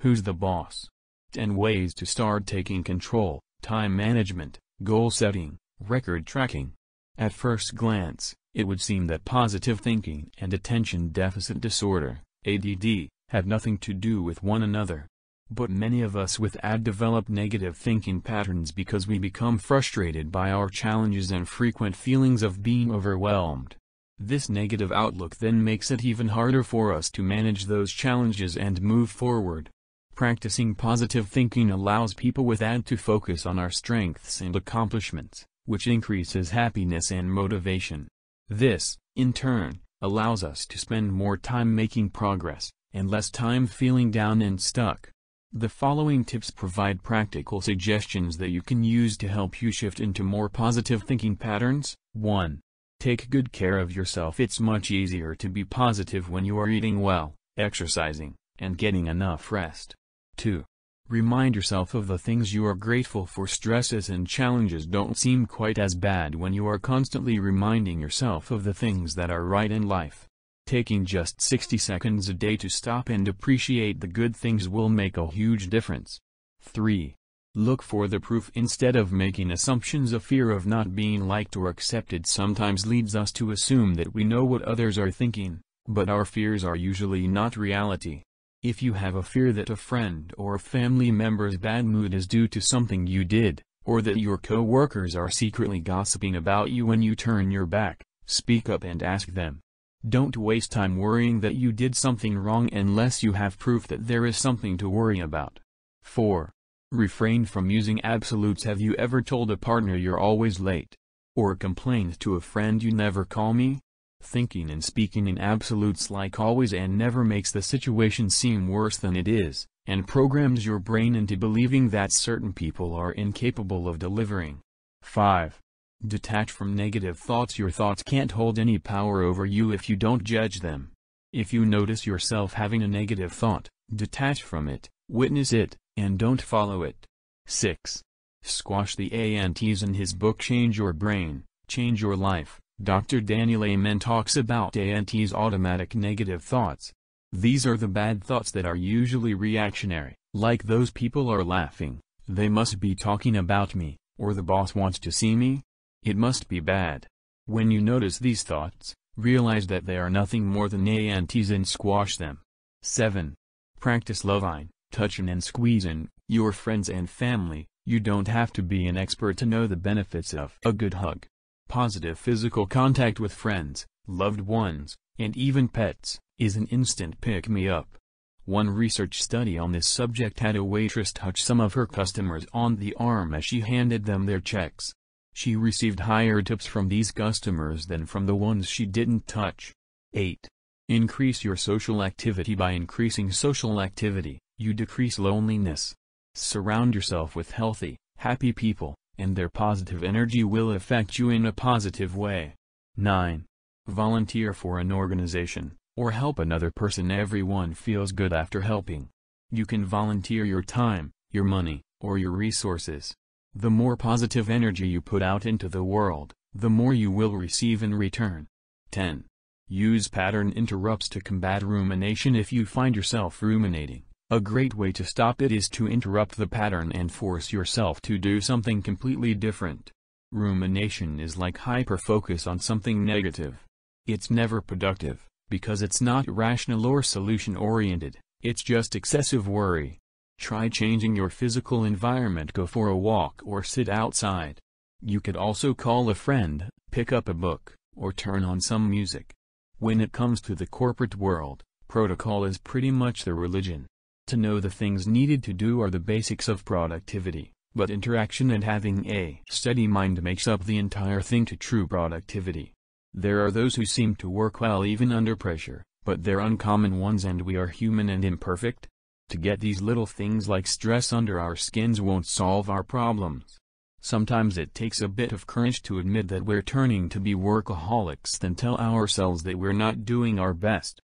who's the boss, 10 ways to start taking control, time management, goal setting, record tracking. At first glance, it would seem that positive thinking and attention deficit disorder, ADD, have nothing to do with one another. But many of us with AD develop negative thinking patterns because we become frustrated by our challenges and frequent feelings of being overwhelmed. This negative outlook then makes it even harder for us to manage those challenges and move forward. Practicing positive thinking allows people with AD to focus on our strengths and accomplishments, which increases happiness and motivation. This, in turn, allows us to spend more time making progress, and less time feeling down and stuck. The following tips provide practical suggestions that you can use to help you shift into more positive thinking patterns. 1. Take good care of yourself. It's much easier to be positive when you are eating well, exercising, and getting enough rest. 2. Remind yourself of the things you are grateful for stresses and challenges don't seem quite as bad when you are constantly reminding yourself of the things that are right in life. Taking just 60 seconds a day to stop and appreciate the good things will make a huge difference. 3. Look for the proof instead of making assumptions a fear of not being liked or accepted sometimes leads us to assume that we know what others are thinking, but our fears are usually not reality. If you have a fear that a friend or a family member's bad mood is due to something you did, or that your co-workers are secretly gossiping about you when you turn your back, speak up and ask them. Don't waste time worrying that you did something wrong unless you have proof that there is something to worry about. 4. Refrain from using absolutes Have you ever told a partner you're always late? Or complained to a friend you never call me? thinking and speaking in absolutes like always and never makes the situation seem worse than it is, and programs your brain into believing that certain people are incapable of delivering. 5. Detach from negative thoughts Your thoughts can't hold any power over you if you don't judge them. If you notice yourself having a negative thought, detach from it, witness it, and don't follow it. 6. Squash the ANTs in his book Change Your Brain, Change Your Life. Dr. Daniel Amen talks about ANT's automatic negative thoughts. These are the bad thoughts that are usually reactionary, like those people are laughing, they must be talking about me, or the boss wants to see me. It must be bad. When you notice these thoughts, realize that they are nothing more than ANTs and squash them. 7. Practice loving, touching and squeezing, your friends and family, you don't have to be an expert to know the benefits of a good hug. Positive physical contact with friends, loved ones, and even pets, is an instant pick-me-up. One research study on this subject had a waitress touch some of her customers on the arm as she handed them their checks. She received higher tips from these customers than from the ones she didn't touch. 8. Increase your social activity by increasing social activity, you decrease loneliness. Surround yourself with healthy, happy people, and their positive energy will affect you in a positive way. 9. Volunteer for an organization, or help another person everyone feels good after helping. You can volunteer your time, your money, or your resources. The more positive energy you put out into the world, the more you will receive in return. 10. Use pattern interrupts to combat rumination if you find yourself ruminating. A great way to stop it is to interrupt the pattern and force yourself to do something completely different. Rumination is like hyperfocus on something negative. It's never productive, because it's not rational or solution-oriented, it's just excessive worry. Try changing your physical environment go for a walk or sit outside. You could also call a friend, pick up a book, or turn on some music. When it comes to the corporate world, protocol is pretty much the religion. To know the things needed to do are the basics of productivity, but interaction and having a steady mind makes up the entire thing to true productivity. There are those who seem to work well even under pressure, but they're uncommon ones and we are human and imperfect. To get these little things like stress under our skins won't solve our problems. Sometimes it takes a bit of courage to admit that we're turning to be workaholics than tell ourselves that we're not doing our best.